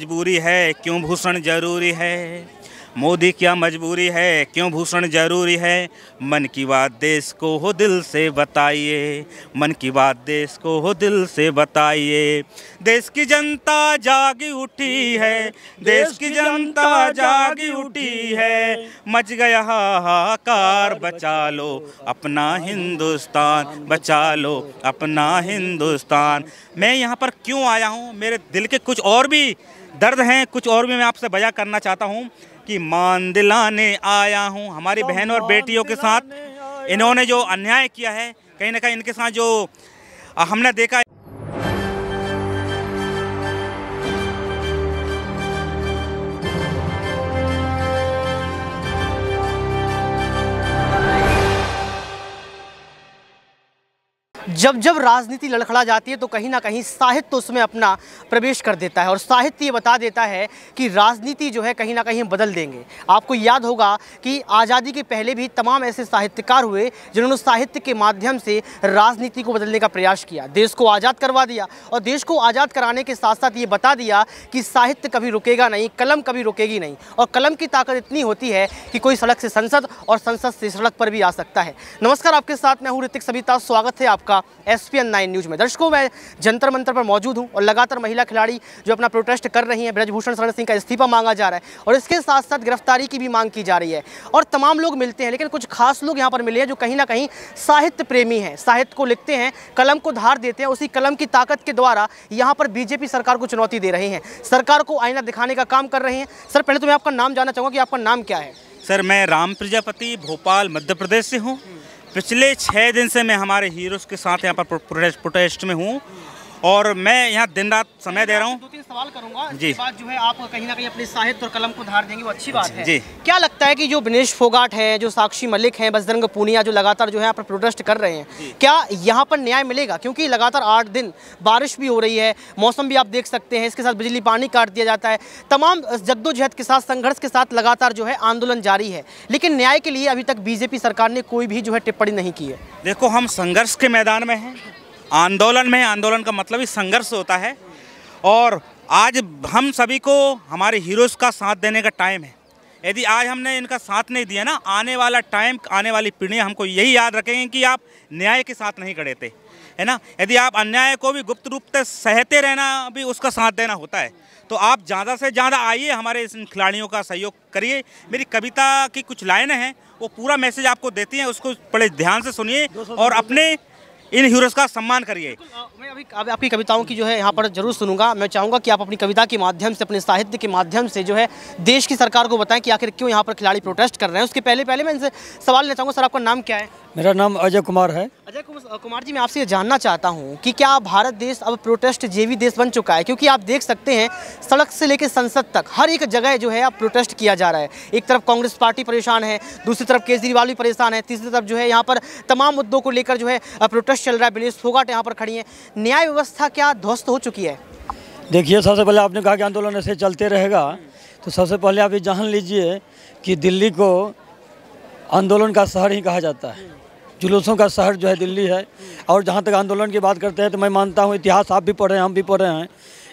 मजबूरी है क्यों भूषण जरूरी है मोदी क्या मजबूरी है क्यों भूषण जरूरी है मन की बात देश को हो दिल से बताइए मन की बात देश को हो दिल से बताइए देश की जनता जागी उठी है देश की जनता जागी उठी है मच गया हाहाकार बचा लो अपना हिंदुस्तान बचा लो अपना हिंदुस्तान मैं यहाँ पर क्यों आया हूँ मेरे दिल के कुछ और भी दर्द हैं कुछ और भी मैं आपसे बजा करना चाहता हूँ कि मान दिलाने आया हूँ हमारी तो बहन और बेटियों के साथ इन्होंने जो अन्याय किया है कहीं ना कहीं इनके साथ जो हमने देखा है जब जब राजनीति लड़खड़ा जाती है तो कहीं ना कहीं साहित्य तो उसमें अपना प्रवेश कर देता है और साहित्य ये बता देता है कि राजनीति जो है कहीं ना कहीं हम बदल देंगे आपको याद होगा कि आज़ादी के पहले भी तमाम ऐसे साहित्यकार हुए जिन्होंने साहित्य के माध्यम से राजनीति को बदलने का प्रयास किया देश को आज़ाद करवा दिया और देश को आज़ाद कराने के साथ साथ ये बता दिया कि साहित्य कभी रुकेगा नहीं कलम कभी रुकेगी नहीं और कलम की ताकत इतनी होती है कि कोई सड़क से संसद और संसद से सड़क पर भी आ सकता है नमस्कार आपके साथ मैं हूँ ऋतिक सविता स्वागत है आपका आपका S P N nine news में दर्शकों मैं जंतर मंत्र पर मौजूद हूँ और लगातार महिला खिलाड़ी जो अपना प्रोटेस्ट कर रही हैं ब्रजभूषण शरण सिंह का इस्तीफा मांगा जा रहा है और इसके साथ साथ गिरफ्तारी की भी मांग की जा रही है और तमाम लोग मिलते हैं लेकिन कुछ खास लोग यहाँ पर मिले हैं जो कहीं ना कहीं साहित्य प्रेमी हैं साहित्य को लिखते हैं कलम को धार देते हैं उसी कलम की ताकत के द्वारा यहाँ पर बीजेपी सरकार को चुनौती दे रहे हैं सरकार को आईना दिखाने का काम कर रहे हैं सर पहले तो मैं आपका नाम जानना चाहूँगा कि आपका नाम क्या है सर मैं राम प्रजापति भोपाल मध्य प्रदेश से हूँ पिछले छः दिन से मैं हमारे हीरोज़ के साथ यहाँ पर प्रोटेस्ट में हूँ और मैं यहाँ दिन रात समय दे रहा हूँ सवाल करूँगा जी बात जो है आप कहीं ना कहीं अपने साहित्य और कलम को धार देंगे वो अच्छी बात है जी क्या लगता है कि जो बिनेश फोगाट हैं जो साक्षी मलिक हैं बजरंग पूनिया जो लगातार जो है यहाँ पर प्रोटेस्ट कर रहे हैं क्या यहाँ पर न्याय मिलेगा क्योंकि लगातार आठ दिन बारिश भी हो रही है मौसम भी आप देख सकते हैं इसके साथ बिजली पानी काट दिया जाता है तमाम जद्दोजहद के साथ संघर्ष के साथ लगातार जो है आंदोलन जारी है लेकिन न्याय के लिए अभी तक बीजेपी सरकार ने कोई भी जो है टिप्पणी नहीं की है देखो हम संघर्ष के मैदान में हैं आंदोलन में आंदोलन का मतलब ही संघर्ष होता है और आज हम सभी को हमारे हीरोज़ का साथ देने का टाइम है यदि आज हमने इनका साथ नहीं दिया ना आने वाला टाइम आने वाली पीढ़ियाँ हमको यही याद रखेंगे कि आप न्याय के साथ नहीं खड़े थे है ना यदि आप अन्याय को भी गुप्त रूप से सहते रहना भी उसका साथ देना होता है तो आप ज़्यादा से ज़्यादा आइए हमारे इस खिलाड़ियों का सहयोग करिए मेरी कविता की कुछ लाइनें हैं वो पूरा मैसेज आपको देती हैं उसको बड़े ध्यान से सुनिए और अपने इन हीरोज़ का सम्मान करिए मैं अभी अब आपकी कविताओं की जो है यहाँ पर जरूर सुनूंगा मैं चाहूँगा कि आप अपनी कविता के माध्यम से अपने साहित्य के माध्यम से जो है देश की सरकार को बताएं कि आखिर क्यों यहाँ पर खिलाड़ी प्रोटेस्ट कर रहे हैं उसके पहले पहले मैं इनसे सवाल लेना चाहूँगा सर आपका नाम क्या है मेरा नाम अजय कुमार है अजय कुमार जी मैं आपसे ये जानना चाहता हूँ कि क्या भारत देश अब प्रोटेस्ट जेवी देश बन चुका है क्योंकि आप देख सकते हैं सड़क से लेकर संसद तक हर एक जगह जो है अब प्रोटेस्ट किया जा रहा है एक तरफ कांग्रेस पार्टी परेशान है दूसरी तरफ केजरीवाल भी परेशान है तीसरी तरफ जो है यहाँ पर तमाम मुद्दों को लेकर जो है प्रोटेस्ट संघर्ष चल रहा है पुलिस फोगाट यहाँ पर खड़ी है न्याय व्यवस्था क्या ध्वस्त हो चुकी है देखिए सबसे पहले आपने कहा कि आंदोलन ऐसे चलते रहेगा तो सबसे पहले आप ये जान लीजिए कि दिल्ली को आंदोलन का शहर ही कहा जाता है जुलूसों का शहर जो है दिल्ली है और जहाँ तक आंदोलन की बात करते हैं तो मैं मानता हूँ इतिहास आप भी पढ़ रहे हैं हम भी पढ़ रहे हैं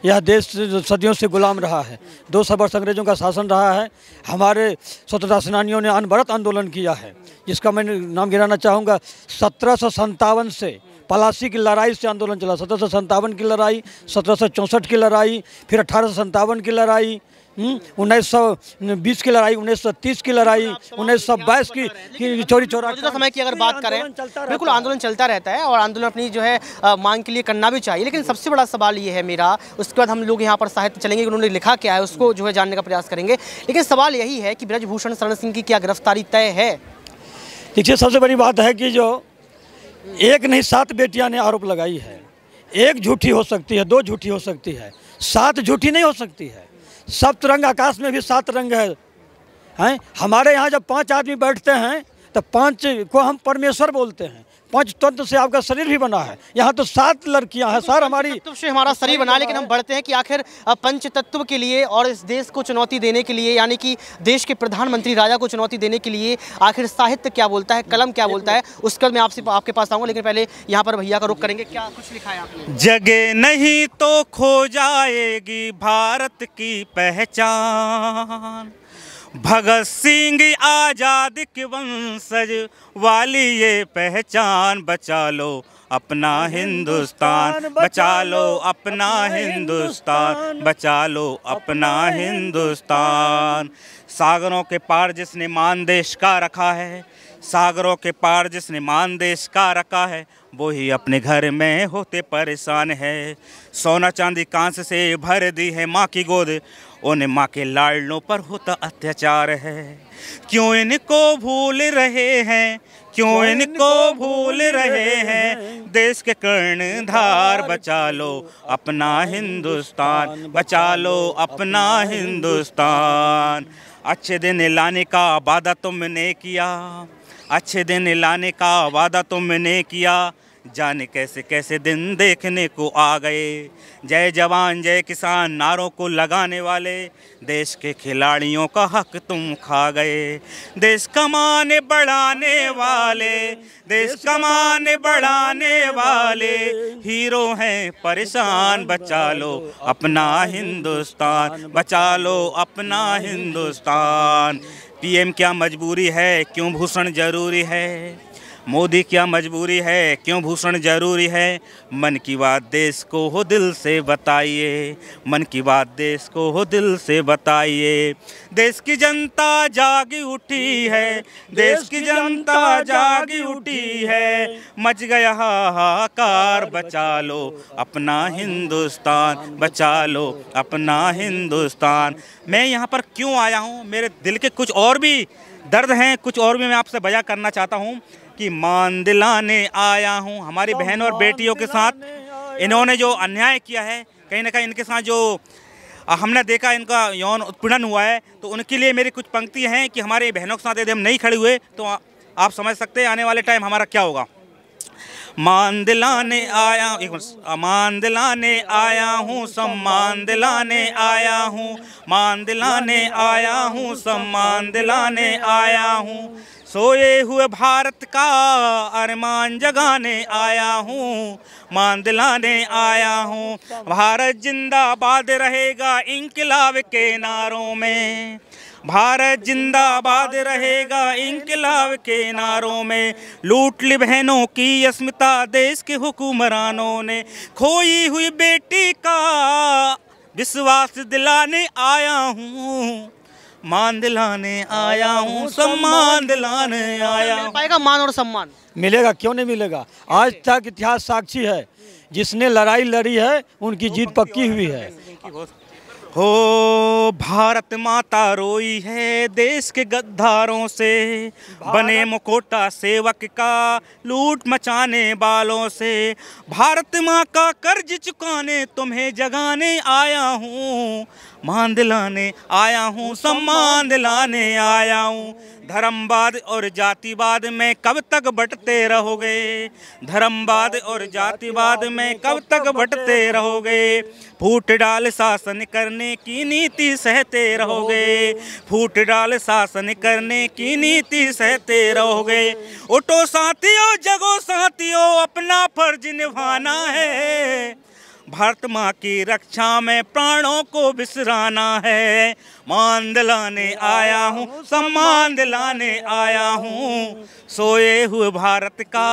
यह देश सदियों से गुलाम रहा है दो सौ वर्ष अंग्रेज़ों का शासन रहा है हमारे स्वतंत्रता सेनानियों ने अनवरत आंदोलन किया है जिसका मैं नाम गिराना चाहूँगा सत्रह सौ संतावन से पलासी की लड़ाई से आंदोलन चला सत्रह सौ की लड़ाई सत्रह सौ चौंसठ की लड़ाई फिर अठारह सौ की लड़ाई हम्म? उन्नीस सौ बीस की लड़ाई उन्नीस सौ तीस की लड़ाई उन्नीस सौ बाईस की, की चोरी चोरा समय की अगर बात करें बिल्कुल आंदोलन चलता रहता है और आंदोलन अपनी जो है मांग के लिए करना भी चाहिए लेकिन सबसे बड़ा सवाल ये है मेरा उसके बाद हम लोग यहाँ पर साहित्य चलेंगे उन्होंने लिखा क्या है उसको जो है जानने का प्रयास करेंगे लेकिन सवाल यही है कि ब्रजभूषण शरण सिंह की क्या गिरफ्तारी तय है देखिए सबसे बड़ी बात है कि जो एक नहीं सात बेटियां ने आरोप लगाई है एक झूठी हो सकती है दो झूठी हो सकती है सात झूठी नहीं हो सकती है सप्त रंग आकाश में भी सात रंग है हैं हमारे यहाँ जब पांच आदमी बैठते हैं तो पांच को हम परमेश्वर बोलते हैं तंत्र से आपका शरीर भी बना है यहाँ तो सात लड़कियाँ हैं सर हमारी से हमारा शरीर बना लेकिन हम बढ़ते हैं कि आखिर पंचतत्व के लिए और इस देश को चुनौती देने के लिए यानी कि देश के प्रधानमंत्री राजा को चुनौती देने के लिए आखिर साहित्य क्या बोलता है कलम क्या बोलता है उसका मैं आपसे आपके पास आऊँगा लेकिन पहले यहाँ पर भैया का रुख करेंगे क्या कुछ लिखा है आपने जगह नहीं तो खो जाएगी भारत की पहचान भगत सिंह आजाद के वंशज वाली ये पहचान बचा लो अपना हिंदुस्तान बचा लो अपना हिंदुस्तान बचा लो अपना हिंदुस्तान सागरों के पार जिसने मान देश का रखा है सागरों के पार जिसने मान देश का रखा है वो ही अपने घर में होते परेशान है सोना चांदी कांस से भर दी है माँ की गोद उन माँ के लाडलों पर होता अत्याचार है क्यों इनको भूल रहे हैं क्यों इनको भूल रहे हैं देश के कर्णधार बचा लो अपना हिंदुस्तान बचा लो अपना हिंदुस्तान अच्छे दिन लाने का वादा तुमने किया अच्छे दिन लाने का वादा तुमने किया जाने कैसे कैसे दिन देखने को आ गए जय जवान जय किसान नारों को लगाने वाले देश के खिलाड़ियों का हक तुम खा गए देश कमाने बढ़ाने वाले देश कमाने बढ़ाने वाले हीरो हैं परेशान बचा लो अपना हिंदुस्तान बचा लो अपना हिंदुस्तान पीएम क्या मजबूरी है क्यों भूषण जरूरी है मोदी क्या मजबूरी है क्यों भूषण जरूरी है मन की बात देश को हो दिल से बताइए मन की बात देश को हो दिल से बताइए देश की जनता जागी उठी है देश की जनता जागी उठी है मच गया हाहाकार बचा लो अपना हिंदुस्तान बचा लो अपना हिंदुस्तान मैं यहाँ पर क्यों आया हूँ मेरे दिल के कुछ और भी दर्द हैं कुछ और भी मैं आपसे बजा करना चाहता हूँ कि मान दिलाने आया हूँ हमारी तो बहन और बेटियों के साथ इन्होंने जो अन्याय किया है कहीं ना कहीं इनके साथ जो हमने देखा इनका यौन उत्पीड़न हुआ है तो उनके लिए मेरी कुछ पंक्ति हैं कि हमारे बहनों के साथ यदि हम नहीं खड़े हुए तो आप समझ सकते हैं आने वाले टाइम हमारा क्या होगा मान दिलाने आया एक मान दिलाने आया हूँ सम्मान दिलाने आया हूँ मान दिलाने आया हूँ सम्मान दिलाने आया हूँ सोए हुए भारत का अरमान जगाने आया हूँ मान दिलाने आया हूँ भारत जिंदाबाद रहेगा इंकलाब के नारों में भारत जिंदाबाद रहेगा इंकलाब के नारों में लूट ली बहनों की अस्मिता देश के हुक्मरानों ने खोई हुई बेटी का विश्वास दिलाने आया हूँ मान दिलाने आया हूँ सम्मान दिलाने आया मिल पाएगा मान और सम्मान मिलेगा क्यों नहीं मिलेगा आज तक इतिहास साक्षी है जिसने लड़ाई लड़ी है उनकी जीत पक्की हुई है हो भारत माता रोई है देश के गद्दारों से बने मुकोटा सेवक का लूट मचाने बालों से भारत माँ का कर्ज चुकाने तुम्हें जगाने आया हूँ मान दिलाने आया हूँ सम्मान दिलाने आया हूँ धर्मवाद और जातिवाद में कब तक बटते रहोगे धर्मवाद और जातिवाद में कब तक बटते रहोगे फूट डाल शासन करने की नीति सह सहते रहोगे फूट डाल शासन करने की नीति सहते रहोगे उठो साथियों जगो साथियों अपना फर्ज निभाना है भारत माँ की रक्षा में प्राणों को बिसराना है मान दिलाने आया हूँ सम्मान दिलाने आया हूँ सोए हुए भारत का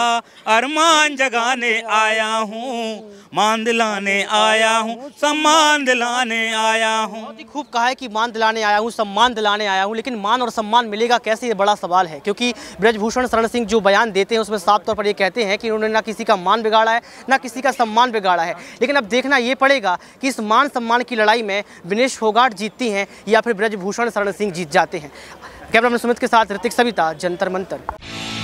अरमान जगाने आया हूँ मान दिलाने आया हूँ सम्मान दिलाने आया हूँ खूब कहा है कि मान दिलाने आया हूँ सम्मान दिलाने आया हूँ लेकिन मान और सम्मान मिलेगा कैसे ये बड़ा सवाल है क्योंकि ब्रजभूषण शरण सिंह जो बयान देते हैं उसमें साफ तौर पर ये कहते हैं कि उन्होंने ना किसी का मान बिगाड़ा है ना किसी का सम्मान बिगाड़ा है लेकिन अब देखना ये पड़ेगा कि इस मान सम्मान की लड़ाई में विनेश फोगाट जीतती हैं या फिर ब्रजभूषण शरण सिंह जीत जाते हैं कैमरामैन सुमित के साथ ऋतिक सविता जंतर मंतर